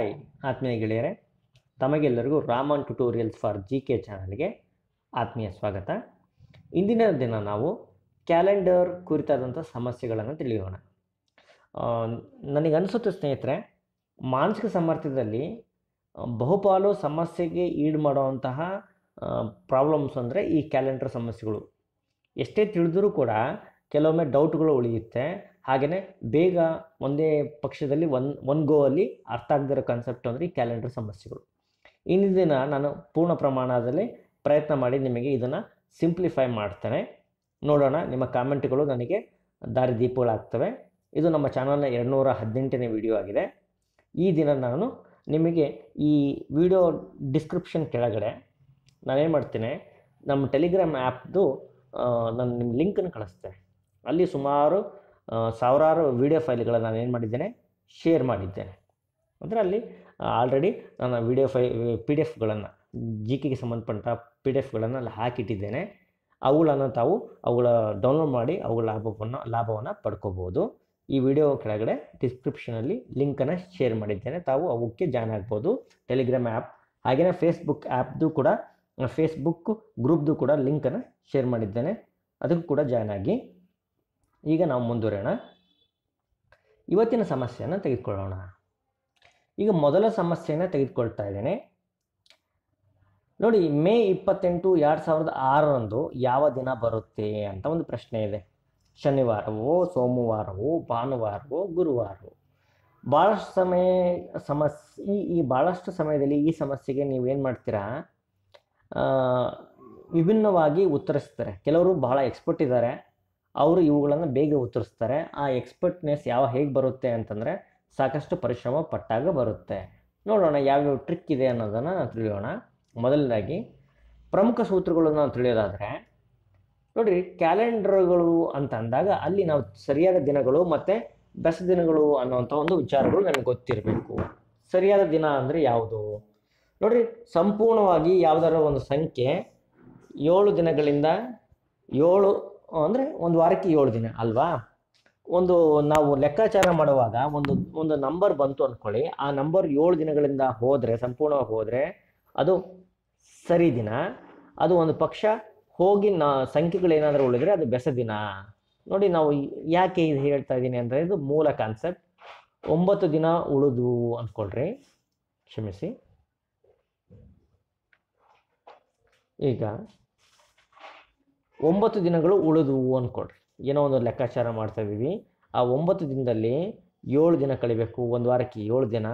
hi ಆತ್ಮೀಯ ಗೆಳೆಯರೆ ತಮಗೆಲ್ಲರಿಗೂ Raman tutorials for G K ಚಾನಲ್ಗೆ ಆತ್ಮೀಯ ಸ್ವಾಗತ ಇಂದಿನ ದಿನ ನಾವು ಕ್ಯಾಲೆಂಡರ್ ಕುರಿತಾದಂಥ ಸಮಸ್ಯೆಗಳನ್ನು ತಿಳಿಯೋಣ ನನಗನ್ಸುತ್ತೆ ಸ್ನೇಹಿತರೆ ಮಾನಸಿಕ ಸಾಮರ್ಥ್ಯದಲ್ಲಿ ಬಹುಪಾಲು ಸಮಸ್ಯೆಗೆ ಈಡು ಮಾಡುವಂತಹ ಪ್ರಾಬ್ಲಮ್ಸ್ ಅಂದರೆ ಈ ಕ್ಯಾಲೆಂಡರ್ ಸಮಸ್ಯೆಗಳು ಎಷ್ಟೇ ತಿಳಿದರೂ ಕೂಡ ಕೆಲವೊಮ್ಮೆ ಡೌಟ್ಗಳು ಉಳಿಯುತ್ತೆ ಹಾಗೆಯೇ ಬೇಗ ಒಂದೇ ಪಕ್ಷದಲ್ಲಿ ಒನ್ ಒನ್ ಗೋ ಅಲ್ಲಿ ಅರ್ಥ ಆಗದಿರೋ ಕಾನ್ಸೆಪ್ಟ್ ಅಂದರೆ ಈ ಕ್ಯಾಲೆಂಡರ್ ಸಮಸ್ಯೆಗಳು ಇನ್ನಿದಿನ ನಾನು ಪೂರ್ಣ ಪ್ರಮಾಣದಲ್ಲಿ ಪ್ರಯತ್ನ ಮಾಡಿ ನಿಮಗೆ ಇದನ್ನು ಸಿಂಪ್ಲಿಫೈ ಮಾಡ್ತೇನೆ ನೋಡೋಣ ನಿಮ್ಮ ಕಾಮೆಂಟ್ಗಳು ನನಗೆ ದಾರಿದೀಪಗಳಾಗ್ತವೆ ಇದು ನಮ್ಮ ಚಾನಲ್ನ ಎರಡುನೂರ ಹದಿನೆಂಟನೇ ವಿಡಿಯೋ ಆಗಿದೆ ಈ ದಿನ ನಾನು ನಿಮಗೆ ಈ ವಿಡಿಯೋ ಡಿಸ್ಕ್ರಿಪ್ಷನ್ ಕೆಳಗಡೆ ನಾನೇನು ಮಾಡ್ತೇನೆ ನಮ್ಮ ಟೆಲಿಗ್ರಾಮ್ ಆ್ಯಪ್ದು ನಾನು ನಿಮ್ಮ ಲಿಂಕನ್ನು ಕಳಿಸ್ತೇನೆ ಅಲ್ಲಿ ಸುಮಾರು ಸಾವಿರಾರು ವೀಡಿಯೋ ಫೈಲ್ಗಳನ್ನು ನಾನು ಏನು ಮಾಡಿದ್ದೇನೆ ಶೇರ್ ಮಾಡಿದ್ದೇನೆ ಅಂದರೆ ಅಲ್ಲಿ ಆಲ್ರೆಡಿ ನಾನು ವಿಡಿಯೋ ಫೈ ಪಿ ಡಿ ಎಫ್ಗಳನ್ನು ಜಿ ಕೆಗೆ ಸಂಬಂಧಪಟ್ಟ ಪಿ ಡಿ ಎಫ್ಗಳನ್ನು ಅಲ್ಲಿ ಹಾಕಿಟ್ಟಿದ್ದೇನೆ ಅವುಗಳನ್ನು ತಾವು ಅವುಗಳ ಡೌನ್ಲೋಡ್ ಮಾಡಿ ಅವುಗಳ ಲಾಭವನ್ನು ಲಾಭವನ್ನು ಪಡ್ಕೋಬೋದು ಈ ವಿಡಿಯೋ ಕೆಳಗಡೆ ಡಿಸ್ಕ್ರಿಪ್ಷನಲ್ಲಿ ಲಿಂಕನ್ನು ಶೇರ್ ಮಾಡಿದ್ದೇನೆ ತಾವು ಅವಕ್ಕೆ ಜಾಯ್ನ್ ಆಗ್ಬೋದು ಟೆಲಿಗ್ರಾಮ್ ಆ್ಯಪ್ ಹಾಗೆಯೇ ಫೇಸ್ಬುಕ್ ಆ್ಯಪ್ದು ಕೂಡ ಫೇಸ್ಬುಕ್ ಗ್ರೂಪ್ದು ಕೂಡ ಲಿಂಕನ್ನು ಶೇರ್ ಮಾಡಿದ್ದೇನೆ ಅದಕ್ಕೂ ಕೂಡ ಜಾಯ್ನ್ ಆಗಿ ಈಗ ನಾವು ಮುಂದುವರೋಣ ಇವತ್ತಿನ ಸಮಸ್ಯೆಯನ್ನು ತೆಗೆದುಕೊಳ್ಳೋಣ ಈಗ ಮೊದಲ ಸಮಸ್ಯೆಯನ್ನು ತೆಗೆದುಕೊಳ್ತಾ ಇದ್ದೇನೆ ನೋಡಿ ಮೇ ಇಪ್ಪತ್ತೆಂಟು ಎರಡು ಸಾವಿರದ ಆರರಂದು ಯಾವ ದಿನ ಬರುತ್ತೆ ಅಂತ ಒಂದು ಪ್ರಶ್ನೆ ಇದೆ ಶನಿವಾರವೋ ಸೋಮವಾರವೋ ಭಾನುವಾರವೋ ಗುರುವಾರವೋ ಭಾಳಷ್ಟು ಸಮಯ ಸಮಸ್ಯೆ ಈ ಈ ಭಾಳಷ್ಟು ಸಮಯದಲ್ಲಿ ಈ ಸಮಸ್ಯೆಗೆ ನೀವೇನು ಮಾಡ್ತೀರಾ ವಿಭಿನ್ನವಾಗಿ ಉತ್ತರಿಸ್ತಾರೆ ಕೆಲವರು ಬಹಳ ಎಕ್ಸ್ಪರ್ಟ್ ಇದ್ದಾರೆ ಅವರು ಇವುಗಳನ್ನು ಬೇಗ ಉತ್ತರಿಸ್ತಾರೆ ಆ ಎಕ್ಸ್ಪರ್ಟ್ನೆಸ್ ಯಾವ ಹೇಗೆ ಬರುತ್ತೆ ಅಂತಂದರೆ ಸಾಕಷ್ಟು ಪರಿಶ್ರಮ ಪಟ್ಟಾಗ ಬರುತ್ತೆ ನೋಡೋಣ ಯಾವ್ಯಾವ ಟ್ರಿಕ್ ಇದೆ ಅನ್ನೋದನ್ನು ನಾವು ತಿಳಿಯೋಣ ಮೊದಲನೇದಾಗಿ ಪ್ರಮುಖ ಸೂತ್ರಗಳನ್ನು ನಾವು ತಿಳಿಯೋದಾದರೆ ನೋಡಿರಿ ಕ್ಯಾಲೆಂಡರ್ಗಳು ಅಂತ ಅಂದಾಗ ಅಲ್ಲಿ ನಾವು ಸರಿಯಾದ ದಿನಗಳು ಮತ್ತು ಬೆಸ ದಿನಗಳು ಅನ್ನೋಂಥ ಒಂದು ವಿಚಾರಗಳು ನನಗೆ ಗೊತ್ತಿರಬೇಕು ಸರಿಯಾದ ದಿನ ಅಂದರೆ ಯಾವುದು ನೋಡಿರಿ ಸಂಪೂರ್ಣವಾಗಿ ಯಾವುದಾರ ಒಂದು ಸಂಖ್ಯೆ ಏಳು ದಿನಗಳಿಂದ ಏಳು ಅಂದರೆ ಒಂದು ವಾರಕ್ಕೆ ಏಳು ದಿನ ಅಲ್ವಾ ಒಂದು ನಾವು ಲೆಕ್ಕಾಚಾರ ಮಾಡುವಾಗ ಒಂದು ಒಂದು ನಂಬರ್ ಬಂತು ಅಂದ್ಕೊಳ್ಳಿ ಆ ನಂಬರ್ ಏಳು ದಿನಗಳಿಂದ ಹೋದರೆ ಸಂಪೂರ್ಣವಾಗಿ ಹೋದರೆ ಅದು ಸರಿ ದಿನ ಅದು ಒಂದು ಪಕ್ಷ ಹೋಗಿ ಸಂಖ್ಯೆಗಳು ಸಂಖ್ಯೆಗಳೇನಾದರೂ ಉಳಿದ್ರೆ ಅದು ಬೆಸ ದಿನ ನೋಡಿ ನಾವು ಯಾಕೆ ಇದು ಹೇಳ್ತಾ ಇದ್ದೀನಿ ಅಂದರೆ ಇದು ಮೂಲ ಕಾನ್ಸೆಪ್ಟ್ ಒಂಬತ್ತು ದಿನ ಉಳಿದು ಅಂದ್ಕೊಳ್ರಿ ಕ್ಷಮಿಸಿ ಈಗ ಒಂಬತ್ತು ದಿನಗಳು ಉಳಿದುವು ಅಂದ್ಕೊಡ್ರಿ ಏನೋ ಒಂದು ಲೆಕ್ಕಾಚಾರ ಮಾಡ್ತಾ ಇದ್ದೀವಿ ಆ ಒಂಬತ್ತು ದಿನದಲ್ಲಿ ಏಳು ದಿನ ಕಳಿಬೇಕು ಒಂದು ವಾರಕ್ಕೆ ಏಳು ದಿನ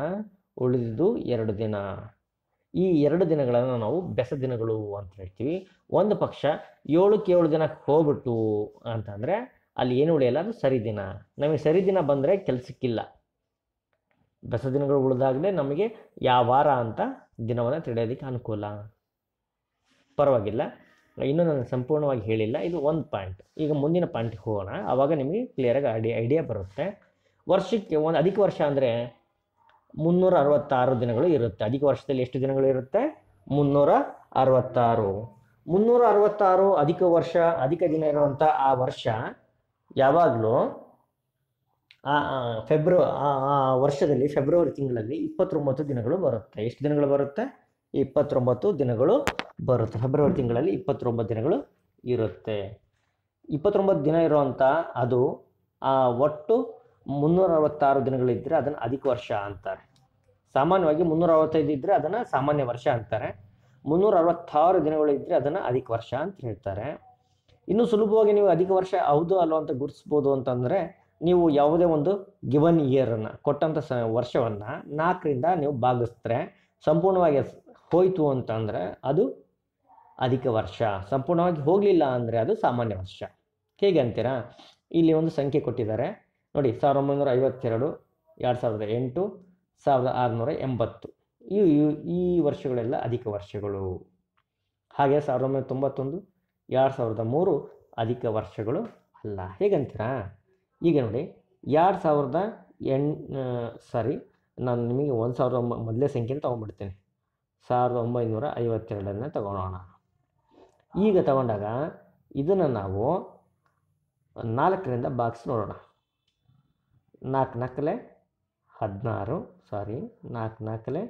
ಉಳಿದಿದ್ದು ಎರಡು ದಿನ ಈ ಎರಡು ದಿನಗಳನ್ನು ನಾವು ಬೆಸ ದಿನಗಳು ಅಂತ ಹೇಳ್ತೀವಿ ಒಂದು ಪಕ್ಷ ಏಳಕ್ಕೆ ಏಳು ದಿನಕ್ಕೆ ಹೋಗ್ಬಿಟ್ಟು ಅಂತಂದರೆ ಅಲ್ಲಿ ಏನು ಉಳಿಯಲ್ಲ ಅದು ಸರಿ ದಿನ ನಮಗೆ ಸರಿ ದಿನ ಬಂದರೆ ಕೆಲಸಕ್ಕಿಲ್ಲ ಬೆಸ ದಿನಗಳು ಉಳಿದಾಗಲೇ ನಮಗೆ ಯಾವ ವಾರ ಅಂತ ದಿನವನ್ನು ತಿಳಿಯೋದಕ್ಕೆ ಅನುಕೂಲ ಪರವಾಗಿಲ್ಲ ಇನ್ನೂ ನಾನು ಸಂಪೂರ್ಣವಾಗಿ ಹೇಳಿಲ್ಲ ಇದು ಒಂದು ಪಾಯಿಂಟ್ ಈಗ ಮುಂದಿನ ಪಾಯಿಂಟ್ಗೆ ಹೋಗೋಣ ಆವಾಗ ನಿಮಗೆ ಕ್ಲಿಯರಾಗಿ ಐಡಿ ಐಡಿಯಾ ಬರುತ್ತೆ ವರ್ಷಕ್ಕೆ ಒಂದು ಅಧಿಕ ವರ್ಷ ಅಂದರೆ ಮುನ್ನೂರ ಅರವತ್ತಾರು ದಿನಗಳು ಇರುತ್ತೆ ಅಧಿಕ ವರ್ಷದಲ್ಲಿ ಎಷ್ಟು ದಿನಗಳು ಇರುತ್ತೆ ಮುನ್ನೂರ ಅರವತ್ತಾರು ಮುನ್ನೂರ ಅರವತ್ತಾರು ಅಧಿಕ ವರ್ಷ ಅಧಿಕ ದಿನ ಇರುವಂಥ ಆ ವರ್ಷ ಯಾವಾಗಲೂ ಆ ಫೆಬ್ರವ ಆ ವರ್ಷದಲ್ಲಿ ಫೆಬ್ರವರಿ ತಿಂಗಳಲ್ಲಿ ಇಪ್ಪತ್ತೊಂಬತ್ತು ದಿನಗಳು ಬರುತ್ತೆ ಎಷ್ಟು ದಿನಗಳು ಬರುತ್ತೆ ಇಪ್ಪತ್ತೊಂಬತ್ತು ದಿನಗಳು ಬರುತ್ತೆ ಫೆಬ್ರವರಿ ತಿಂಗಳಲ್ಲಿ ಇಪ್ಪತ್ತೊಂಬತ್ತು ದಿನಗಳು ಇರುತ್ತೆ ಇಪ್ಪತ್ತೊಂಬತ್ತು ದಿನ ಇರುವಂಥ ಅದು ಒಟ್ಟು ಮುನ್ನೂರ ಅರವತ್ತಾರು ದಿನಗಳಿದ್ದರೆ ಅದನ್ನು ಅಧಿಕ ವರ್ಷ ಅಂತಾರೆ ಸಾಮಾನ್ಯವಾಗಿ ಮುನ್ನೂರ ಅರವತ್ತೈದು ಇದ್ದರೆ ಅದನ್ನು ಸಾಮಾನ್ಯ ವರ್ಷ ಅಂತಾರೆ ಮುನ್ನೂರ ಅರವತ್ತಾರು ದಿನಗಳಿದ್ದರೆ ಅದನ್ನು ಅಧಿಕ ವರ್ಷ ಅಂತ ಹೇಳ್ತಾರೆ ಇನ್ನೂ ಸುಲಭವಾಗಿ ನೀವು ಅಧಿಕ ವರ್ಷ ಹೌದು ಅಲ್ಲೋ ಅಂತ ಗುರುತಿಸ್ಬೋದು ಅಂತಂದರೆ ನೀವು ಯಾವುದೇ ಒಂದು ಗಿವನ್ ಇಯರನ್ನು ಕೊಟ್ಟಂಥ ಸ ವರ್ಷವನ್ನು ನಾಲ್ಕರಿಂದ ನೀವು ಭಾಗಿಸಿದ್ರೆ ಸಂಪೂರ್ಣವಾಗಿ ಹೋಯಿತು ಅಂತಂದರೆ ಅದು ಅಧಿಕ ವರ್ಷ ಸಂಪೂರ್ಣವಾಗಿ ಹೋಗಲಿಲ್ಲ ಅಂದರೆ ಅದು ಸಾಮಾನ್ಯ ವರ್ಷ ಹೇಗೆ ಅಂತೀರಾ ಇಲ್ಲಿ ಒಂದು ಸಂಖ್ಯೆ ಕೊಟ್ಟಿದ್ದಾರೆ ನೋಡಿ ಸಾವಿರದ ಒಂಬೈನೂರ ಐವತ್ತೆರಡು ಎರಡು ಸಾವಿರದ ಎಂಟು ಸಾವಿರದ ಆರುನೂರ ಎಂಬತ್ತು ಇವು ಇವು ಈ ವರ್ಷಗಳೆಲ್ಲ ಅಧಿಕ ವರ್ಷಗಳು ಹಾಗೆ ಸಾವಿರದ ಒಂಬೈನೂರ ತೊಂಬತ್ತೊಂದು ಎರಡು ಸಾವಿರದ ಮೂರು ಅಧಿಕ ವರ್ಷಗಳು ಅಲ್ಲ ಹೇಗಂತೀರಾ ಈಗ ನೋಡಿ ಎರಡು ಸಾವಿರದ ಎಣ್ ಸಾರಿ ನಾನು ನಿಮಗೆ ಒಂದು ಸಾವಿರದ ಒಂಬ ಮೊದಲೇ ಸಂಖ್ಯೆನ ತೊಗೊಂಡ್ಬಿಡ್ತೀನಿ ಸಾವಿರದ ಒಂಬೈನೂರ ಐವತ್ತೆರಡನ್ನೇ ತಗೊಳೋಣ ಈಗ ತಗೊಂಡಾಗ ಇದನ್ನು ನಾವು ನಾಲ್ಕರಿಂದ ಬಾಕ್ಸ್ ನೋಡೋಣ ನಾಲ್ಕು ನಾಲ್ಕಲೆ ಹದಿನಾರು ಸಾರಿ ನಾಲ್ಕು ನಾಲ್ಕಲೆ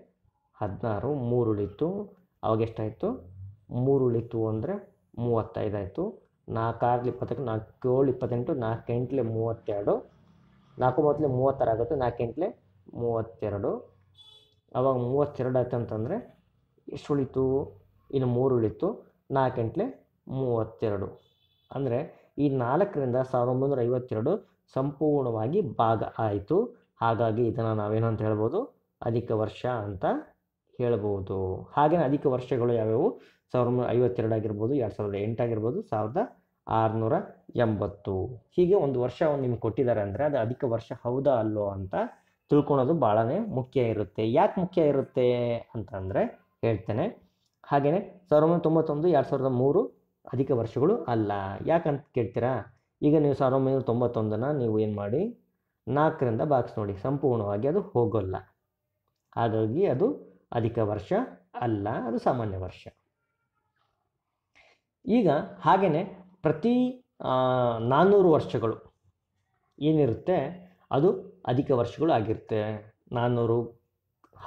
ಹದಿನಾರು ಮೂರು ಉಳಿತು ಅವಾಗ ಎಷ್ಟಾಯಿತು ಮೂರು ಉಳಿತು ಅಂದರೆ ಮೂವತ್ತೈದಾಯಿತು ನಾಲ್ಕಾರ್ಲಿ ಇಪ್ಪತ್ತಕ್ಕೆ ನಾಲ್ಕು ಏಳು ಇಪ್ಪತ್ತೆಂಟು ನಾಲ್ಕು ಎಂಟ್ಲೆ ಮೂವತ್ತೆರಡು ನಾಲ್ಕು ಮೊದಲೇ ಮೂವತ್ತಾರು ಆಗುತ್ತೆ ನಾಲ್ಕು ಎಂಟ್ಲೆ ಮೂವತ್ತೆರಡು ಅವಾಗ ಮೂವತ್ತೆರಡು ಆಯ್ತು ಅಂತಂದರೆ ಎಷ್ಟು ಉಳಿತು ಇನ್ನು ಮೂರು ಉಳಿತು ನಾಲ್ಕು ಗಂಟ್ಲೆ ಮೂವತ್ತೆರಡು ಅಂದರೆ ಈ ನಾಲ್ಕರಿಂದ ಸಾವಿರದ ಒಂಬೈನೂರ ಐವತ್ತೆರಡು ಸಂಪೂರ್ಣವಾಗಿ ಭಾಗ ಆಯಿತು ಹಾಗಾಗಿ ಇದನ್ನು ನಾವೇನಂತ ಹೇಳ್ಬೋದು ಅಧಿಕ ವರ್ಷ ಅಂತ ಹೇಳ್ಬೋದು ಹಾಗೆಯೇ ಅಧಿಕ ವರ್ಷಗಳು ಯಾವ್ಯಾವು ಸಾವಿರದ ಒಂಬೈನೂರ ಐವತ್ತೆರಡು ಆಗಿರ್ಬೋದು ಎರಡು ಸಾವಿರದ ಎಂಟಾಗಿರ್ಬೋದು ಸಾವಿರದ ಆರುನೂರ ಎಂಬತ್ತು ಹೀಗೆ ಒಂದು ವರ್ಷ ನಿಮ್ಗೆ ಕೊಟ್ಟಿದ್ದಾರೆ ಅಂದರೆ ಅದು ಅಧಿಕ ವರ್ಷ ಹೌದಾ ಅಲ್ಲೋ ಅಂತ ತಿಳ್ಕೊಳೋದು ಭಾಳನೇ ಮುಖ್ಯ ಇರುತ್ತೆ ಯಾಕೆ ಮುಖ್ಯ ಇರುತ್ತೆ ಅಂತಂದರೆ ಹೇಳ್ತೇನೆ ಹಾಗೆಯೇ ಸಾವಿರದ ಒಂಬೈನೂರ ತೊಂಬತ್ತೊಂದು ಎರಡು ಸಾವಿರದ ಮೂರು ಅಧಿಕ ವರ್ಷಗಳು ಅಲ್ಲ ಯಾಕಂತ ಕೇಳ್ತೀರಾ ಈಗ ನೀವು ಸಾವಿರದ ಒಂಬೈನೂರ ತೊಂಬತ್ತೊಂದನ್ನು ನೀವು ಏನು ಮಾಡಿ ನಾಲ್ಕರಿಂದ ಬಾಕ್ಸ್ ನೋಡಿ ಸಂಪೂರ್ಣವಾಗಿ ಅದು ಹೋಗೋಲ್ಲ ಹಾಗಾಗಿ ಅದು ಅಧಿಕ ವರ್ಷ ಅಲ್ಲ ಅದು ಸಾಮಾನ್ಯ ವರ್ಷ ಈಗ ಹಾಗೆಯೇ ಪ್ರತಿ ನಾನ್ನೂರು ವರ್ಷಗಳು ಏನಿರುತ್ತೆ ಅದು ಅಧಿಕ ವರ್ಷಗಳು ಆಗಿರುತ್ತೆ ನಾನ್ನೂರು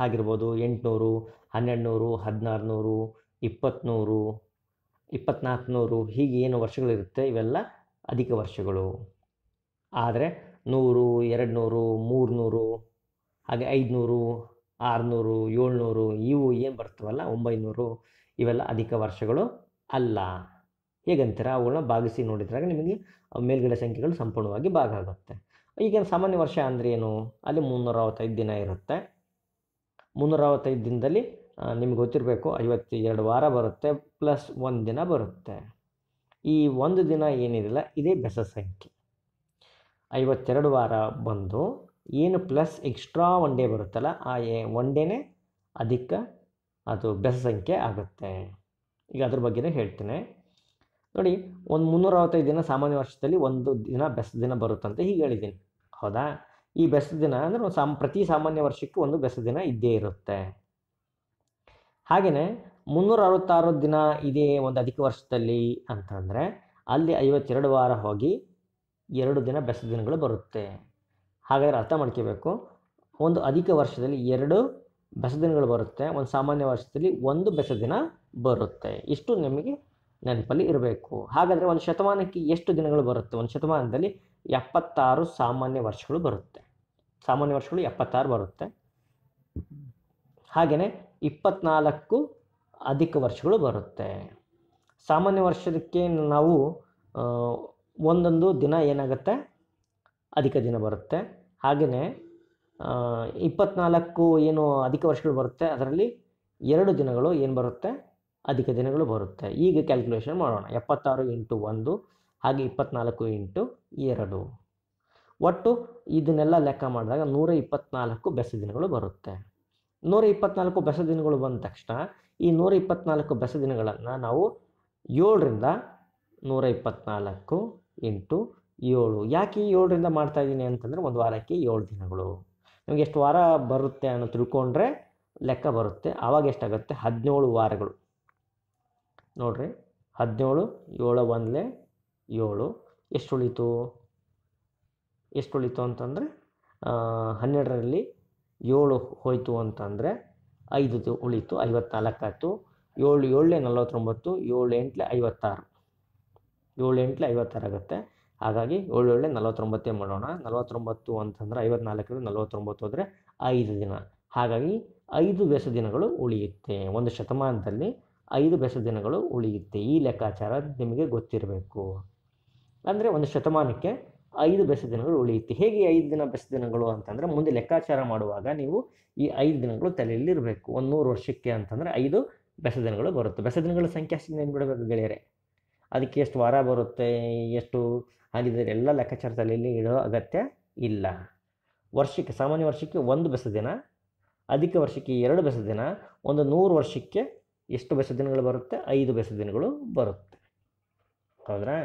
ಆಗಿರ್ಬೋದು ಎಂಟುನೂರು ಹನ್ನೆರಡು ನೂರು ಹದಿನಾರು ನೂರು ಇಪ್ಪತ್ತ್ನೂರು ಇಪ್ಪತ್ತ್ನಾಲ್ಕು ಹೀಗೆ ಏನು ವರ್ಷಗಳಿರುತ್ತೆ ಇವೆಲ್ಲ ಅಧಿಕ ವರ್ಷಗಳು ಆದರೆ ನೂರು ಎರಡು ನೂರು ಮೂರುನೂರು ಹಾಗೆ ಐದುನೂರು ಆರುನೂರು ಏಳ್ನೂರು ಇವು ಏನು ಬರ್ತವಲ್ಲ ಒಂಬೈನೂರು ಇವೆಲ್ಲ ಅಧಿಕ ವರ್ಷಗಳು ಅಲ್ಲ ಹೇಗಂತೀರ ಅವುಗಳನ್ನ ಭಾಗಿಸಿ ನೋಡಿದ್ರಾಗ ನಿಮಗೆ ಮೇಲ್ಗಡೆ ಸಂಖ್ಯೆಗಳು ಸಂಪೂರ್ಣವಾಗಿ ಭಾಗ ಆಗುತ್ತೆ ಈಗ ಸಾಮಾನ್ಯ ವರ್ಷ ಏನು ಅಲ್ಲಿ ಮುನ್ನೂರ ಅರವತ್ತೈದು ದಿನ ಇರುತ್ತೆ ಮುನ್ನೂರ ಅರವತ್ತೈದು ದಿನದಲ್ಲಿ ನಿಮ್ಗೆ ಗೊತ್ತಿರಬೇಕು ಐವತ್ತು ಎರಡು ವಾರ ಬರುತ್ತೆ ಪ್ಲಸ್ ಒಂದು ದಿನ ಬರುತ್ತೆ ಈ ಒಂದು ದಿನ ಏನಿರಲ್ಲ ಇದೇ ಬೆಸ ಸಂಖ್ಯೆ ಐವತ್ತೆರಡು ವಾರ ಬಂದು ಏನು ಪ್ಲಸ್ ಎಕ್ಸ್ಟ್ರಾ ಒನ್ ಡೇ ಬರುತ್ತಲ್ಲ ಆ ಒನ್ ಡೇನೇ ಅಧಿಕ ಅದು ಬೆಸ ಸಂಖ್ಯೆ ಆಗುತ್ತೆ ಈಗ ಅದ್ರ ಬಗ್ಗೆನೇ ಹೇಳ್ತೇನೆ ನೋಡಿ ಒಂದು ಮುನ್ನೂರ ಅರವತ್ತೈದು ದಿನ ಸಾಮಾನ್ಯ ವರ್ಷದಲ್ಲಿ ಒಂದು ದಿನ ಬೆಸ ದಿನ ಬರುತ್ತಂತೆ ಹೀಗೆ ಹೇಳಿದ್ದೀನಿ ಹೌದಾ ಈ ಬೆಸ ದಿನ ಅಂದರೆ ಒಂದು ಸಾಮ್ ಪ್ರತಿ ಸಾಮಾನ್ಯ ವರ್ಷಕ್ಕೂ ಒಂದು ಬೆಸ ದಿನ ಇದ್ದೇ ಇರುತ್ತೆ ಹಾಗೆಯೇ ಮುನ್ನೂರ ಅರವತ್ತಾರು ದಿನ ಇದೆ ಒಂದು ಅಧಿಕ ವರ್ಷದಲ್ಲಿ ಅಂತಂದರೆ ಅಲ್ಲಿ ಐವತ್ತೆರಡು ವಾರ ಹೋಗಿ ಎರಡು ದಿನ ಬೆಸ ದಿನಗಳು ಬರುತ್ತೆ ಹಾಗಾದರೆ ಅರ್ಥ ಮಾಡ್ಕೋಬೇಕು ಒಂದು ಅಧಿಕ ವರ್ಷದಲ್ಲಿ ಎರಡು ಬೆಸ ದಿನಗಳು ಬರುತ್ತೆ ಒಂದು ಸಾಮಾನ್ಯ ವರ್ಷದಲ್ಲಿ ಒಂದು ಬೆಸ ದಿನ ಬರುತ್ತೆ ಇಷ್ಟು ನಿಮಗೆ ನೆನಪಲ್ಲಿ ಇರಬೇಕು ಹಾಗಾದರೆ ಒಂದು ಶತಮಾನಕ್ಕೆ ಎಷ್ಟು ದಿನಗಳು ಬರುತ್ತೆ ಒಂದು ಶತಮಾನದಲ್ಲಿ ಎಪ್ಪತ್ತಾರು ಸಾಮಾನ್ಯ ವರ್ಷಗಳು ಬರುತ್ತೆ ಸಾಮಾನ್ಯ ವರ್ಷಗಳು ಎಪ್ಪತ್ತಾರು ಬರುತ್ತೆ ಹಾಗೆಯೇ ಇಪ್ಪತ್ನಾಲ್ಕು ಅಧಿಕ ವರ್ಷಗಳು ಬರುತ್ತೆ ಸಾಮಾನ್ಯ ವರ್ಷದಕ್ಕೆ ನಾವು ಒಂದೊಂದು ದಿನ ಏನಾಗುತ್ತೆ ಅಧಿಕ ದಿನ ಬರುತ್ತೆ ಹಾಗೆಯೇ ಇಪ್ಪತ್ನಾಲ್ಕು ಏನು ಅಧಿಕ ವರ್ಷಗಳು ಬರುತ್ತೆ ಅದರಲ್ಲಿ ಎರಡು ದಿನಗಳು ಏನು ಬರುತ್ತೆ ಅಧಿಕ ದಿನಗಳು ಬರುತ್ತೆ ಈಗ ಕ್ಯಾಲ್ಕುಲೇಷನ್ ಮಾಡೋಣ ಎಪ್ಪತ್ತಾರು ಇಂಟು ಒಂದು ಹಾಗೆ ಇಪ್ಪತ್ನಾಲ್ಕು ಇಂಟು ಎರಡು ಒಟ್ಟು ಇದನ್ನೆಲ್ಲ ಲೆಕ್ಕ ಮಾಡಿದಾಗ ನೂರ ಇಪ್ಪತ್ನಾಲ್ಕು ಬೆಸ ದಿನಗಳು ಬರುತ್ತೆ ನೂರ ಇಪ್ಪತ್ನಾಲ್ಕು ಬೆಸ ದಿನಗಳು ಬಂದ ತಕ್ಷಣ ಈ ನೂರ ಇಪ್ಪತ್ನಾಲ್ಕು ಬೆಸ ದಿನಗಳನ್ನು ನಾವು ಏಳರಿಂದ ನೂರ ಇಪ್ಪತ್ನಾಲ್ಕು ಇಂಟು ಏಳು ಯಾಕೆ ಏಳರಿಂದ ಮಾಡ್ತಾಯಿದ್ದೀನಿ ಅಂತಂದರೆ ಒಂದು ವಾರಕ್ಕೆ ಏಳು ದಿನಗಳು ನಮಗೆ ಎಷ್ಟು ವಾರ ಬರುತ್ತೆ ಅನ್ನೋ ತಿಳ್ಕೊಂಡ್ರೆ ಲೆಕ್ಕ ಬರುತ್ತೆ ಆವಾಗ ಎಷ್ಟಾಗುತ್ತೆ ಹದಿನೇಳು ವಾರಗಳು ನೋಡಿರಿ ಹದಿನೇಳು ಏಳು ಒಂದಲೇ ಏಳು ಎಷ್ಟು ಉಳಿತು ಎಷ್ಟು ಉಳಿತು ಅಂತಂದರೆ ಹನ್ನೆರಡರಲ್ಲಿ ಏಳು ಹೋಯಿತು ಅಂತಂದರೆ ಐದು ಉಳಿತು ಐವತ್ನಾಲ್ಕಾಯಿತು ಏಳು ಏಳು ನಲವತ್ತೊಂಬತ್ತು ಏಳು ಎಂಟ್ಲೆ ಐವತ್ತಾರು ಏಳು ಎಂಟ್ಲೆ ಐವತ್ತಾರು ಆಗುತ್ತೆ ಹಾಗಾಗಿ ಏಳು ಏಳೆ ನಲವತ್ತೊಂಬತ್ತೇ ಮಾಡೋಣ ನಲವತ್ತೊಂಬತ್ತು ಅಂತಂದರೆ ಐವತ್ನಾಲ್ಕರಿಂದ ನಲವತ್ತೊಂಬತ್ತು ಹೋದರೆ ಐದು ದಿನ ಹಾಗಾಗಿ ಐದು ಬೆಸ ದಿನಗಳು ಉಳಿಯುತ್ತೆ ಒಂದು ಶತಮಾನದಲ್ಲಿ ಐದು ಬೆಸ ದಿನಗಳು ಉಳಿಯುತ್ತೆ ಈ ಲೆಕ್ಕಾಚಾರ ನಿಮಗೆ ಗೊತ್ತಿರಬೇಕು ಅಂದರೆ ಒಂದು ಶತಮಾನಕ್ಕೆ ಐದು ಬೆಸ ದಿನಗಳು ಉಳಿಯುತ್ತೆ ಹೇಗೆ ಐದು ದಿನ ಬೆಸ ದಿನಗಳು ಅಂತಂದರೆ ಮುಂದೆ ಲೆಕ್ಕಾಚಾರ ಮಾಡುವಾಗ ನೀವು ಈ ಐದು ದಿನಗಳು ತಲೆಯಲ್ಲಿ ಇರಬೇಕು ಒಂದು ನೂರು ವರ್ಷಕ್ಕೆ ಅಂತಂದರೆ ಐದು ಬೆಸ ದಿನಗಳು ಬರುತ್ತೆ ಬೆಸ ದಿನಗಳ ಸಂಖ್ಯೆ ಅಷ್ಟು ನೆನ್ಬಿಡಬೇಕು ಗೆಳೆಯರೆ ಅದಕ್ಕೆ ಎಷ್ಟು ವಾರ ಬರುತ್ತೆ ಎಷ್ಟು ಹಾಗಿದ್ರೆ ಎಲ್ಲ ಲೆಕ್ಕಾಚಾರ ತಲೆಯಲ್ಲಿ ಇಡೋ ಅಗತ್ಯ ಇಲ್ಲ ವರ್ಷಕ್ಕೆ ಸಾಮಾನ್ಯ ವರ್ಷಕ್ಕೆ ಒಂದು ಬೆಸ ದಿನ ಅಧಿಕ ವರ್ಷಕ್ಕೆ ಎರಡು ಬೆಸ ದಿನ ಒಂದು ನೂರು ವರ್ಷಕ್ಕೆ ಎಷ್ಟು ಬೆಸ ದಿನಗಳು ಬರುತ್ತೆ ಐದು ಬೆಸ ದಿನಗಳು ಬರುತ್ತೆ ಹೌದ್ರಾ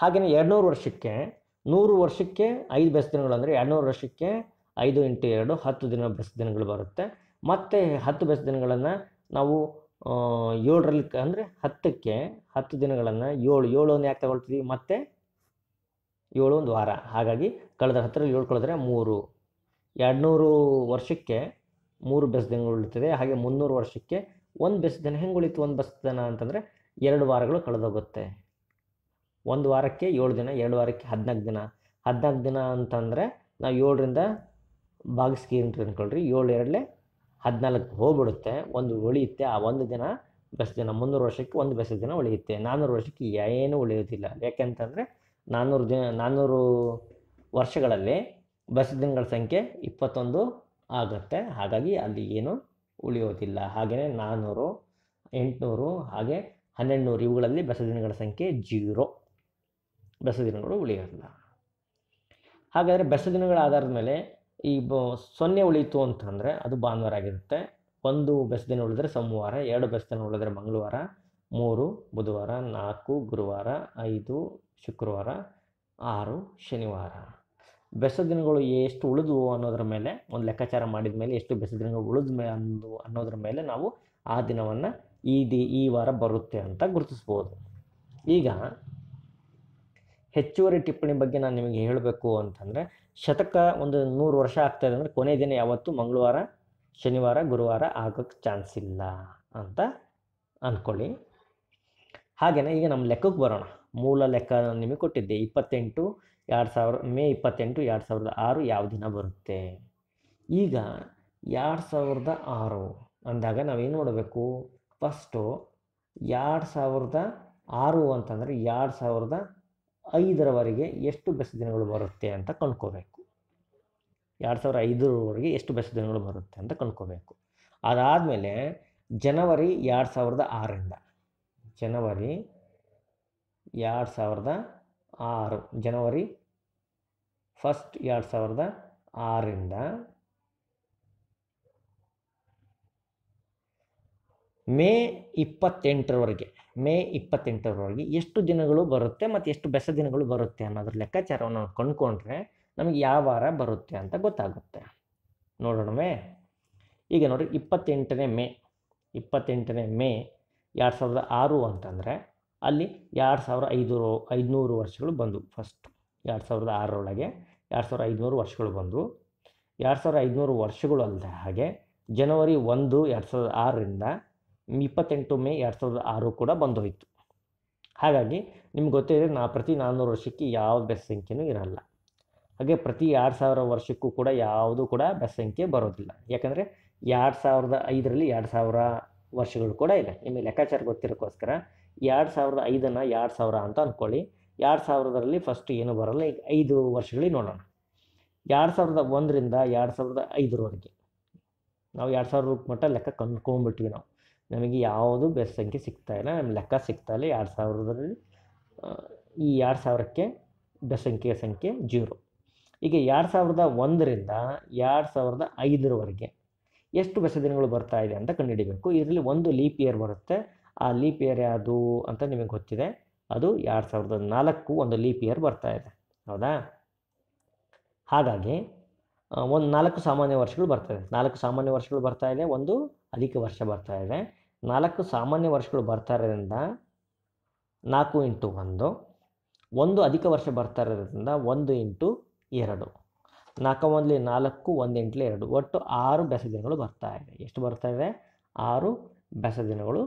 ಹಾಗೆಯೇ ಎರಡುನೂರು ವರ್ಷಕ್ಕೆ ನೂರು ವರ್ಷಕ್ಕೆ ಐದು ಬೆಸ್ ದಿನಗಳು ಅಂದರೆ ಎರಡುನೂರು ವರ್ಷಕ್ಕೆ ಐದು ಇಂಟು ಎರಡು ಹತ್ತು ದಿನ ಬೆಸ್ ದಿನಗಳು ಬರುತ್ತೆ ಮತ್ತು ಹತ್ತು ಬೆಸ್ ದಿನಗಳನ್ನು ನಾವು ಏಳರಲ್ಲಿ ಅಂದರೆ ಹತ್ತಕ್ಕೆ ಹತ್ತು ದಿನಗಳನ್ನು ಏಳು ಏಳು ಒಂದು ಯಾಕೆ ತಗೊಳ್ತೀವಿ ಮತ್ತು ಏಳು ಒಂದು ವಾರ ಹಾಗಾಗಿ ಕಳೆದ ಹತ್ತರಲ್ಲಿ ಏಳು ಮೂರು ಎರಡುನೂರು ವರ್ಷಕ್ಕೆ ಮೂರು ಬೆಸ್ ದಿನಗಳು ಉಳಿತದೆ ಹಾಗೆ ಮುನ್ನೂರು ವರ್ಷಕ್ಕೆ ಒಂದು ಬೆಸ್ ದಿನ ಹೆಂಗೆ ಉಳಿತು ಒಂದು ಬೆಸ್ ದಿನ ಅಂತಂದರೆ ಎರಡು ವಾರಗಳು ಕಳೆದೋಗುತ್ತೆ ಒಂದು ವಾರಕ್ಕೆ ಏಳು ದಿನ ಎರಡು ವಾರಕ್ಕೆ ಹದಿನಾಲ್ಕು ದಿನ ಹದಿನಾಲ್ಕು ದಿನ ಅಂತಂದರೆ ನಾವು ಏಳರಿಂದ ಭಾಗಿಸ್ಕಿ ಅಂತ ಅಂದ್ಕೊಳ್ರಿ ಏಳು ಎರಡಲೇ ಹದಿನಾಲ್ಕು ಹೋಗ್ಬಿಡುತ್ತೆ ಒಂದು ಉಳಿಯುತ್ತೆ ಆ ಒಂದು ದಿನ ಬೆಸ ದಿನ ಮುನ್ನೂರು ವರ್ಷಕ್ಕೆ ಒಂದು ಬೆಸ ದಿನ ಉಳಿಯುತ್ತೆ ನಾನ್ನೂರು ವರ್ಷಕ್ಕೆ ಏನೂ ಉಳಿಯೋದಿಲ್ಲ ಯಾಕೆಂತಂದರೆ ನಾನ್ನೂರು ದಿನ ನಾನ್ನೂರು ವರ್ಷಗಳಲ್ಲಿ ಬೆಸ ದಿನಗಳ ಸಂಖ್ಯೆ ಇಪ್ಪತ್ತೊಂದು ಆಗುತ್ತೆ ಹಾಗಾಗಿ ಅಲ್ಲಿ ಏನು ಉಳಿಯೋದಿಲ್ಲ ಹಾಗೆಯೇ ನಾನ್ನೂರು ಎಂಟುನೂರು ಹಾಗೆ ಹನ್ನೆರಡು ನೂರು ಇವುಗಳಲ್ಲಿ ಬೆಸ ದಿನಗಳ ಸಂಖ್ಯೆ ಜೀರೋ ಬೆಸ ದಿನಗಳು ಉಳಿಯೋಲ್ಲ ಹಾಗಾದರೆ ಬೆಸ ದಿನಗಳ ಆಧಾರದ ಮೇಲೆ ಈ ಬ ಸೊನ್ನೆ ಉಳಿಯಿತು ಅಂತಂದರೆ ಅದು ಭಾನುವಾರ ಆಗಿರುತ್ತೆ ಒಂದು ಬೆಸ ದಿನ ಉಳಿದ್ರೆ ಸೋಮವಾರ ಎರಡು ಬೆಸ ದಿನ ಉಳಿದ್ರೆ ಮಂಗಳವಾರ ಮೂರು ಬುಧವಾರ ನಾಲ್ಕು ಗುರುವಾರ ಐದು ಶುಕ್ರವಾರ ಆರು ಶನಿವಾರ ಬೆಸ ದಿನಗಳು ಎಷ್ಟು ಉಳಿದು ಅನ್ನೋದ್ರ ಮೇಲೆ ಒಂದು ಲೆಕ್ಕಾಚಾರ ಮಾಡಿದ ಮೇಲೆ ಎಷ್ಟು ಬೆಸ ದಿನಗಳು ಉಳಿದ ಮೇ ಅಂದು ಅನ್ನೋದ್ರ ಮೇಲೆ ನಾವು ಆ ದಿನವನ್ನು ಈ ದಿ ಈ ವಾರ ಬರುತ್ತೆ ಅಂತ ಗುರುತಿಸ್ಬೋದು ಈಗ ಹೆಚ್ಚುವರಿ ಟಿಪ್ಪಣಿ ಬಗ್ಗೆ ನಾನು ನಿಮಗೆ ಹೇಳಬೇಕು ಅಂತಂದರೆ ಶತಕ ಒಂದು ನೂರು ವರ್ಷ ಆಗ್ತಾ ಇದೆ ಅಂದರೆ ಕೊನೆ ದಿನ ಯಾವತ್ತು ಮಂಗಳವಾರ ಶನಿವಾರ ಗುರುವಾರ ಆಗೋಕ್ಕೆ ಚಾನ್ಸ್ ಇಲ್ಲ ಅಂತ ಅಂದ್ಕೊಳ್ಳಿ ಹಾಗೆಯೇ ಈಗ ನಮ್ಮ ಲೆಕ್ಕಕ್ಕೆ ಬರೋಣ ಮೂಲ ಲೆಕ್ಕ ನಾನು ನಿಮಗೆ ಕೊಟ್ಟಿದ್ದೆ ಇಪ್ಪತ್ತೆಂಟು ಎರಡು ಸಾವಿರ ಮೇ ಇಪ್ಪತ್ತೆಂಟು ಎರಡು ಸಾವಿರದ ಆರು ಯಾವ ದಿನ ಬರುತ್ತೆ ಈಗ ಎರಡು ಸಾವಿರದ ಆರು ಅಂದಾಗ ನಾವೇನು ನೋಡಬೇಕು ಫಸ್ಟು ಎರಡು ಸಾವಿರದ ಆರು ಅಂತಂದರೆ ಎರಡು ಸಾವಿರದ ಐದರವರೆಗೆ ಎಷ್ಟು ಬೆಸ ದಿನಗಳು ಬರುತ್ತೆ ಅಂತ ಕಂಡ್ಕೋಬೇಕು ಎರಡು ಸಾವಿರ ಐದರವರೆಗೆ ಎಷ್ಟು ಬೆಸ ದಿನಗಳು ಬರುತ್ತೆ ಅಂತ ಕಂಡ್ಕೋಬೇಕು ಅದಾದಮೇಲೆ ಜನವರಿ ಎರಡು ಸಾವಿರದ ಆರರಿಂದ ಜನವರಿ ಎರಡು ಸಾವಿರದ ಆರು ಜನವರಿ ಫಸ್ಟ್ ಎರಡು ಸಾವಿರದ ಆರರಿಂದ ಮೇ ಇಪ್ಪತ್ತೆಂಟರವರೆಗೆ ಮೇ ಇಪ್ಪತ್ತೆಂಟರೊಳಗೆ ಎಷ್ಟು ದಿನಗಳು ಬರುತ್ತೆ ಮತ್ತು ಎಷ್ಟು ಬೆಸ ದಿನಗಳು ಬರುತ್ತೆ ಅನ್ನೋದ್ರ ಲೆಕ್ಕಾಚಾರವನ್ನು ಕಂಡುಕೊಂಡ್ರೆ ನಮಗೆ ಯಾವ ವಾರ ಬರುತ್ತೆ ಅಂತ ಗೊತ್ತಾಗುತ್ತೆ ನೋಡೋಣ ಮೇ ಈಗ ನೋಡಿರಿ ಇಪ್ಪತ್ತೆಂಟನೇ ಮೇ ಇಪ್ಪತ್ತೆಂಟನೇ ಮೇ ಎರಡು ಸಾವಿರದ ಆರು ಅಂತಂದರೆ ಅಲ್ಲಿ ಎರಡು ಸಾವಿರ ಐದು ಐದುನೂರು ವರ್ಷಗಳು ಬಂದವು ಫಸ್ಟ್ ಎರಡು ಸಾವಿರದ ಆರರೊಳಗೆ ಎರಡು ಸಾವಿರದ ಐದುನೂರು ವರ್ಷಗಳು ಬಂದವು ಎರಡು ಸಾವಿರದ ಐದುನೂರು ವರ್ಷಗಳು ಅಲ್ಲದೆ ಹಾಗೆ ಜನವರಿ ಒಂದು ಎರಡು ಸಾವಿರದ ಆರರಿಂದ ಇಪ್ಪತ್ತೆಂಟು ಮೇ ಎರಡು ಸಾವಿರದ ಆರು ಕೂಡ ಬಂದು ಹಾಗಾಗಿ ನಿಮ್ಗೆ ಗೊತ್ತಿದೆ ನಾ ಪ್ರತಿ ನಾನ್ನೂರು ವರ್ಷಕ್ಕೆ ಯಾವ ಬೆಸ್ ಸಂಖ್ಯೆನೂ ಇರಲ್ಲ ಹಾಗೆ ಪ್ರತಿ ಎರಡು ಸಾವಿರ ವರ್ಷಕ್ಕೂ ಕೂಡ ಯಾವುದೂ ಕೂಡ ಬೆಸ್ ಸಂಖ್ಯೆ ಬರೋದಿಲ್ಲ ಯಾಕಂದರೆ ಎರಡು ಸಾವಿರದ ಐದರಲ್ಲಿ ಎರಡು ಸಾವಿರ ವರ್ಷಗಳು ಕೂಡ ಇದೆ ನಿಮಗೆ ಲೆಕ್ಕಾಚಾರ ಗೊತ್ತಿರೋಕ್ಕೋಸ್ಕರ ಎರಡು ಸಾವಿರದ ಐದನ್ನು ಎರಡು ಸಾವಿರ ಅಂತ ಅಂದ್ಕೊಳ್ಳಿ ಎರಡು ಸಾವಿರದಲ್ಲಿ ಫಸ್ಟ್ ಏನು ಬರೋಲ್ಲ ಈಗ ಐದು ವರ್ಷಗಳಿಗೆ ನೋಡೋಣ ಎರಡು ಸಾವಿರದ ಒಂದರಿಂದ ಎರಡು ಸಾವಿರದ ಐದರವರೆಗೆ ನಾವು ಎರಡು ಸಾವಿರ ರೂಪಾಯಿ ಮಟ್ಟ ಲೆಕ್ಕ ಕಂಡ್ಕೊಂಬಿಟ್ವಿ ನಾವು ನಮಗೆ ಯಾವುದು ಬೆಸ್ ಸಂಖ್ಯೆ ಸಿಗ್ತಾ ಇಲ್ಲ ನಮ್ಮ ಲೆಕ್ಕ ಸಿಗ್ತಾ ಇಲ್ಲ ಎರಡು ಸಾವಿರದಲ್ಲಿ ಈ ಎರಡು ಸಾವಿರಕ್ಕೆ ಬೆಸ್ ಸಂಖ್ಯೆಯ ಸಂಖ್ಯೆ ಜೀರೋ ಈಗ ಎರಡು ಸಾವಿರದ ಒಂದರಿಂದ ಎರಡು ಸಾವಿರದ ಐದರವರೆಗೆ ಎಷ್ಟು ಬೆಸ ದಿನಗಳು ಬರ್ತಾ ಇದೆ ಅಂತ ಕಂಡುಹಿಡಬೇಕು ಇದರಲ್ಲಿ ಒಂದು ಲೀಪ್ ಇಯರ್ ಬರುತ್ತೆ ಆ ಲೀಪ್ ಇಯರ್ ಯಾವುದು ಅಂತ ನಿಮಗೆ ಗೊತ್ತಿದೆ ಅದು ಎರಡು ಸಾವಿರದ ನಾಲ್ಕು ಒಂದು ಲೀಪ್ ಇಯರ್ ಬರ್ತಾ ಇದೆ ಹೌದಾ ಹಾಗಾಗಿ ಒಂದು ನಾಲ್ಕು ಸಾಮಾನ್ಯ ವರ್ಷಗಳು ಇದೆ ನಾಲ್ಕು ಸಾಮಾನ್ಯ ವರ್ಷಗಳು ಬರ್ತಾ ಇದೆ ಒಂದು ಅಧಿಕ ವರ್ಷ ಬರ್ತಾ ಇದೆ ನಾಲ್ಕು ಸಾಮಾನ್ಯ ವರ್ಷಗಳು ಬರ್ತಾ ಇರೋದ್ರಿಂದ ನಾಲ್ಕು ಇಂಟು ಒಂದು ಒಂದು ಅಧಿಕ ವರ್ಷ ಬರ್ತಾ ಇರೋದ್ರಿಂದ ಒಂದು ಇಂಟು ಎರಡು ನಾಲ್ಕು ಒಂದಲಿ ನಾಲ್ಕು ಒಂದು ಎಂಟ್ಲಿ ಎರಡು ಒಟ್ಟು ಆರು ಬೆಸ ದಿನಗಳು ಬರ್ತಾ ಇದೆ ಎಷ್ಟು ಬರ್ತಾ ಇದೆ ಆರು ಬೆಸ ದಿನಗಳು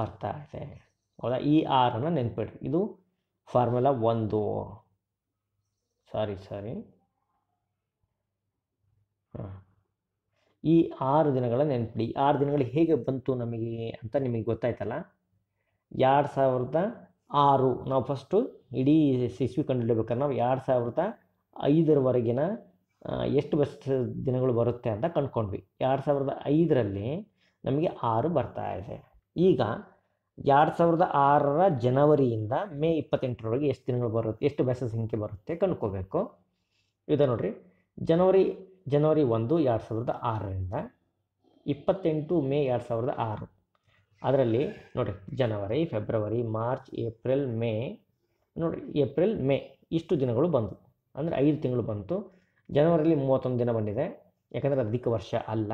ಬರ್ತಾ ಇದೆ ಹೌದಾ ಈ ಆರನ್ನು ನೆನ್ಪಿಡ್ರಿ ಇದು ಫಾರ್ಮುಲಾ ಒಂದು ಸಾರಿ ಸಾರಿ ಈ ಆರು ದಿನಗಳ ನೆನಪಿಡಿ ಆರು ದಿನಗಳು ಹೇಗೆ ಬಂತು ನಮಗೆ ಅಂತ ನಿಮಗೆ ಗೊತ್ತಾಯ್ತಲ್ಲ ಎರಡು ಸಾವಿರದ ಆರು ನಾವು ಫಸ್ಟು ಇಡೀ ಸಿಸ್ವಿ ಕಂಡುಹಿಡಬೇಕಾದ್ರೆ ನಾವು ಎರಡು ಸಾವಿರದ ಐದರವರೆಗಿನ ಎಷ್ಟು ಬಸ್ ದಿನಗಳು ಬರುತ್ತೆ ಅಂತ ಕಂಡ್ಕೊಂಡ್ವಿ ಎರಡು ಸಾವಿರದ ಐದರಲ್ಲಿ ನಮಗೆ ಆರು ಬರ್ತಾ ಇದೆ ಈಗ ಎರಡು ಸಾವಿರದ ಆರರ ಜನವರಿಯಿಂದ ಮೇ ಇಪ್ಪತ್ತೆಂಟರವರೆಗೆ ಎಷ್ಟು ದಿನಗಳು ಬರುತ್ತೆ ಎಷ್ಟು ಬಸ್ ಸಂಖ್ಯೆ ಬರುತ್ತೆ ಕಂಡ್ಕೋಬೇಕು ಇದೆ ನೋಡಿರಿ ಜನವರಿ ಜನವರಿ ಒಂದು ಎರಡು ಸಾವಿರದ ಆರರಿಂದ ಇಪ್ಪತ್ತೆಂಟು ಮೇ ಎರಡು ಸಾವಿರದ ಆರು ಅದರಲ್ಲಿ ನೋಡಿರಿ ಜನವರಿ ಫೆಬ್ರವರಿ ಮಾರ್ಚ್ ಏಪ್ರಿಲ್ ಮೇ ನೋಡಿ ಏಪ್ರಿಲ್ ಮೇ ಇಷ್ಟು ದಿನಗಳು ಬಂತು ಅಂದರೆ ಐದು ತಿಂಗಳು ಬಂತು ಜನವರಿಯಲ್ಲಿ ಮೂವತ್ತೊಂದು ದಿನ ಬಂದಿದೆ ಯಾಕಂದರೆ ಅಧಿಕ ವರ್ಷ ಅಲ್ಲ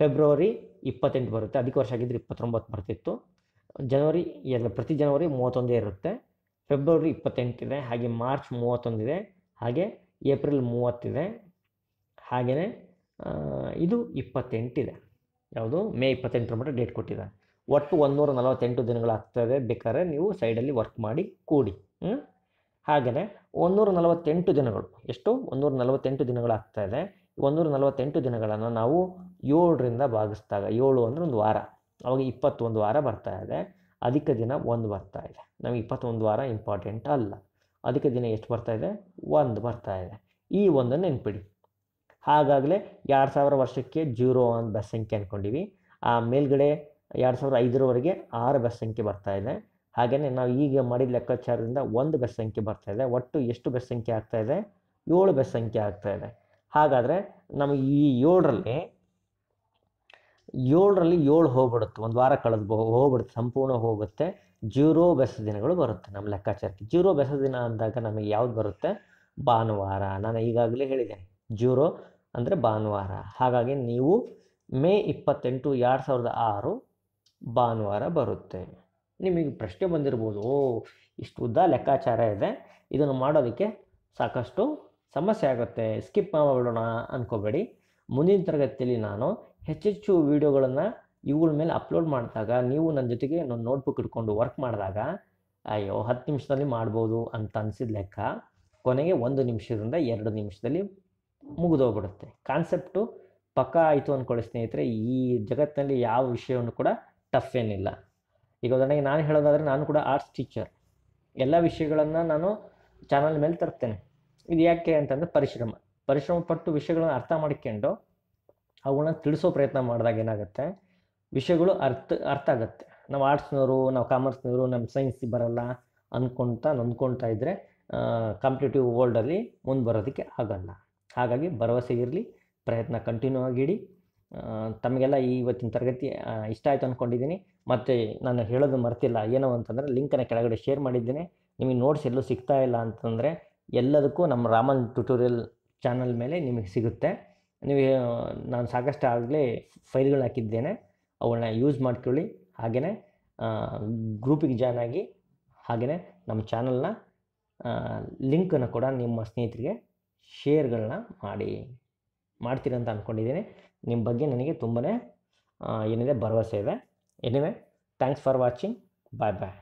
ಫೆಬ್ರವರಿ ಇಪ್ಪತ್ತೆಂಟು ಬರುತ್ತೆ ಅಧಿಕ ವರ್ಷ ಆಗಿದ್ದರೆ ಇಪ್ಪತ್ತೊಂಬತ್ತು ಬರ್ತಿತ್ತು ಜನವರಿ ಎಲ್ಲ ಪ್ರತಿ ಜನವರಿ ಮೂವತ್ತೊಂದೇ ಇರುತ್ತೆ ಫೆಬ್ರವರಿ ಇಪ್ಪತ್ತೆಂಟಿದೆ ಹಾಗೆ ಮಾರ್ಚ್ ಮೂವತ್ತೊಂದಿದೆ ಹಾಗೆ ಏಪ್ರಿಲ್ ಮೂವತ್ತಿದೆ ಹಾಗೆಯೇ ಇದು ಇಪ್ಪತ್ತೆಂಟಿದೆ ಯಾವುದು ಮೇ ಇಪ್ಪತ್ತೆಂಟರ ಮಟ್ಟ ಡೇಟ್ ಕೊಟ್ಟಿದ್ದಾರೆ ಒಟ್ಟು ಒಂದೂರ ನಲವತ್ತೆಂಟು ದಿನಗಳಾಗ್ತದೆ ಬೇಕಾದ್ರೆ ನೀವು ಸೈಡಲ್ಲಿ ವರ್ಕ್ ಮಾಡಿ ಕೂಡಿ ಹ್ಞೂ ಹಾಗೆಯೇ ಒಂದೂರ ನಲವತ್ತೆಂಟು ದಿನಗಳು ಎಷ್ಟು ಒಂದೂರ ನಲವತ್ತೆಂಟು ದಿನಗಳಾಗ್ತಾ ಇದೆ ಒಂದೂರ ನಲವತ್ತೆಂಟು ದಿನಗಳನ್ನು ನಾವು ಏಳರಿಂದ ಭಾಗಿಸ್ದಾಗ ಏಳು ಅಂದರೆ ಒಂದು ವಾರ ಅವಾಗ ಇಪ್ಪತ್ತೊಂದು ವಾರ ಬರ್ತಾ ಇದೆ ಅಧಿಕ ದಿನ ಒಂದು ಬರ್ತಾ ಇದೆ ನಮಗೆ ಇಪ್ಪತ್ತೊಂದು ವಾರ ಇಂಪಾರ್ಟೆಂಟ್ ಅಲ್ಲ ಅದಕ್ಕೆ ದಿನ ಎಷ್ಟು ಬರ್ತಾ ಇದೆ ಒಂದು ಇದೆ ಈ ಒಂದನ್ನು ನೆನ್ಪಿಡಿ ಹಾಗಾಗಲೇ ಎರಡು ಸಾವಿರ ವರ್ಷಕ್ಕೆ ಜೀರೋ ಒಂದು ಬೆಸ್ ಸಂಖ್ಯೆ ಅಂದ್ಕೊಂಡಿವಿ ಆ ಮೇಲ್ಗಡೆ ಎರಡು ಸಾವಿರದ ಐದರವರೆಗೆ ಆರು ಬೆಸ್ ಸಂಖ್ಯೆ ಬರ್ತಾಯಿದೆ ಹಾಗೆಯೇ ನಾವು ಈಗ ಮಾಡಿದ ಲೆಕ್ಕಾಚಾರದಿಂದ ಒಂದು ಬೆಸ್ ಸಂಖ್ಯೆ ಬರ್ತಾಯಿದೆ ಒಟ್ಟು ಎಷ್ಟು ಬೆಸ್ ಸಂಖ್ಯೆ ಆಗ್ತಾಯಿದೆ ಏಳು ಬೆಸ್ ಸಂಖ್ಯೆ ಆಗ್ತಾಯಿದೆ ಹಾಗಾದರೆ ನಮಗೆ ಈ ಏಳರಲ್ಲಿ ಏಳರಲ್ಲಿ ಏಳು ಹೋಗ್ಬಿಡುತ್ತೆ ಒಂದು ವಾರ ಕಳೆದು ಹೋಗ್ಬಿಡುತ್ತೆ ಸಂಪೂರ್ಣ ಹೋಗುತ್ತೆ ಜೀರೋ ಬೆಸ ದಿನಗಳು ಬರುತ್ತೆ ನಮ್ಮ ಲೆಕ್ಕಾಚಾರಕ್ಕೆ ಜೀರೋ ಬೆಸ ದಿನ ಅಂದಾಗ ನಮಗೆ ಯಾವ್ದು ಬರುತ್ತೆ ಭಾನುವಾರ ನಾನು ಈಗಾಗಲೇ ಹೇಳಿದ್ದೇನೆ ಜೀರೋ ಅಂದರೆ ಭಾನುವಾರ ಹಾಗಾಗಿ ನೀವು ಮೇ ಇಪ್ಪತ್ತೆಂಟು ಎರಡು ಸಾವಿರದ ಆರು ಭಾನುವಾರ ಬರುತ್ತೆ ನಿಮಗೆ ಪ್ರಶ್ನೆ ಬಂದಿರ್ಬೋದು ಓ ಇಷ್ಟು ಉದ್ದ ಲೆಕ್ಕಾಚಾರ ಇದೆ ಇದನ್ನು ಮಾಡೋದಕ್ಕೆ ಸಾಕಷ್ಟು ಸಮಸ್ಯೆ ಆಗುತ್ತೆ ಸ್ಕಿಪ್ ಮಾಡಿಬಿಡೋಣ ಅಂದ್ಕೋಬೇಡಿ ಮುಂದಿನ ತರಗತಿಯಲ್ಲಿ ನಾನು ಹೆಚ್ಚೆಚ್ಚು ವೀಡಿಯೋಗಳನ್ನು ಇವುಗಳ ಮೇಲೆ ಅಪ್ಲೋಡ್ ಮಾಡಿದಾಗ ನೀವು ನನ್ನ ಜೊತೆಗೆ ನನ್ನ ನೋಟ್ಬುಕ್ ಇಟ್ಕೊಂಡು ವರ್ಕ್ ಮಾಡಿದಾಗ ಅಯ್ಯೋ ಹತ್ತು ನಿಮಿಷದಲ್ಲಿ ಮಾಡ್ಬೋದು ಅಂತ ಅನಿಸಿದ ಲೆಕ್ಕ ಕೊನೆಗೆ ಒಂದು ನಿಮಿಷದಿಂದ ಎರಡು ನಿಮಿಷದಲ್ಲಿ ಮುಗಿದೋಗ್ಬಿಡುತ್ತೆ ಕಾನ್ಸೆಪ್ಟು ಪಕ್ಕ ಆಯಿತು ಅಂದ್ಕೊಳ್ಳಿ ಸ್ನೇಹಿತರೆ ಈ ಜಗತ್ತಿನಲ್ಲಿ ಯಾವ ವಿಷಯವನ್ನು ಕೂಡ ಟಫ್ ಏನಿಲ್ಲ ಈಗ ಉದಾಹರಣೆಗೆ ನಾನು ಹೇಳೋದಾದರೆ ನಾನು ಕೂಡ ಆರ್ಟ್ಸ್ ಟೀಚರ್ ಎಲ್ಲ ವಿಷಯಗಳನ್ನು ನಾನು ಚಾನಲ್ ಮೇಲೆ ತರ್ತೇನೆ ಇದು ಯಾಕೆ ಅಂತಂದರೆ ಪರಿಶ್ರಮ ಪರಿಶ್ರಮ ಪಟ್ಟು ವಿಷಯಗಳನ್ನು ಅರ್ಥ ಮಾಡ್ಕೊಂಡು ಅವುಗಳನ್ನ ತಿಳಿಸೋ ಪ್ರಯತ್ನ ಮಾಡಿದಾಗ ಏನಾಗುತ್ತೆ ವಿಷಯಗಳು ಅರ್ಥ ಅರ್ಥ ಆಗುತ್ತೆ ನಾವು ಆರ್ಟ್ಸ್ನವರು ನಾವು ಕಾಮರ್ಸ್ನವರು ನಮ್ಮ ಸೈನ್ಸ್ ಬರಲ್ಲ ಅಂದ್ಕೊಳ್ತಾ ನೊಂದ್ಕೊಳ್ತಾ ಇದ್ದರೆ ಕಾಂಪಿಟೇಟಿವ್ ವರ್ಲ್ಡಲ್ಲಿ ಮುಂದೆ ಬರೋದಕ್ಕೆ ಆಗಲ್ಲ ಹಾಗಾಗಿ ಭರವಸೆ ಇರಲಿ ಪ್ರಯತ್ನ ಕಂಟಿನ್ಯೂ ಆಗಿಡಿ ತಮಗೆಲ್ಲ ಇವತ್ತಿನ ತರಗತಿ ಇಷ್ಟ ಆಯಿತು ಅಂದ್ಕೊಂಡಿದ್ದೀನಿ ಮತ್ತು ನಾನು ಹೇಳೋದು ಮರ್ತಿಲ್ಲ ಏನೋ ಅಂತಂದರೆ ಲಿಂಕನ್ನು ಕೆಳಗಡೆ ಶೇರ್ ಮಾಡಿದ್ದೀನಿ ನಿಮಗೆ ನೋಟ್ಸ್ ಎಲ್ಲೂ ಸಿಗ್ತಾ ಇಲ್ಲ ಅಂತಂದರೆ ಎಲ್ಲದಕ್ಕೂ ನಮ್ಮ ರಾಮನ್ ಟ್ಯುಟೋರಿಯಲ್ ಚಾನಲ್ ಮೇಲೆ ನಿಮಗೆ ಸಿಗುತ್ತೆ ನೀವು ನಾನು ಸಾಕಷ್ಟು ಆಗಲೇ ಫೈಲ್ಗಳು ಹಾಕಿದ್ದೇನೆ ಅವುಗಳನ್ನ ಯೂಸ್ ಮಾಡ್ಕೊಳ್ಳಿ ಹಾಗೆಯೇ ಗ್ರೂಪಿಗೆ ಜಾಯ್ನ್ ಆಗಿ ಹಾಗೆಯೇ ನಮ್ಮ ಚಾನಲ್ನ ಲಿಂಕನ್ನು ಕೂಡ ನಿಮ್ಮ ಸ್ನೇಹಿತರಿಗೆ ಶೇರ್ಗಳನ್ನ ಮಾಡಿ ಮಾಡ್ತೀರಂತ ಅಂದ್ಕೊಂಡಿದ್ದೀನಿ ನಿಮ್ಮ ಬಗ್ಗೆ ನನಗೆ ತುಂಬಾ ಏನಿದೆ ಭರವಸೆ ಇದೆ anyway thanks for watching bye bye